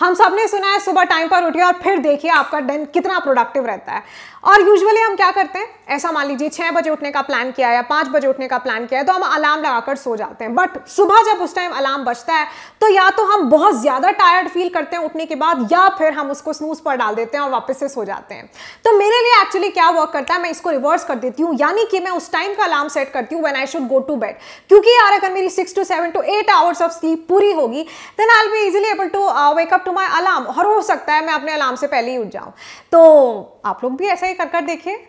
हम सब ने सुना है सुबह टाइम पर उठिए और फिर देखिए आपका दिन कितना प्रोडक्टिव रहता है और यूजुअली हम क्या करते हैं ऐसा मान लीजिए छः बजे उठने का प्लान किया है या पाँच बजे उठने का प्लान किया है तो हम अलार्म लगाकर सो जाते हैं बट सुबह जब उस टाइम अलार्म बजता है तो या तो हम बहुत ज़्यादा टायर्ड फील करते हैं उठने के बाद या फिर हम उसको स्नूज पर डाल देते हैं और वापस से सो जाते हैं तो मेरे लिए एक्चुअली क्या वर्क करता है मैं इसको रिवर्स कर देती हूँ यानी कि मैं उस टाइम का अलार्म सेट करती हूँ when I should go to bed क्योंकि यार अगर मेरी six to seven to eight hours of sleep पूरी होगी then I be easily able to wake up to my alarm और हो सकता है मैं अपने अलार्म से पहले ही उठ जाऊँ तो आप लोग भी ऐसा ही कर कर देखिए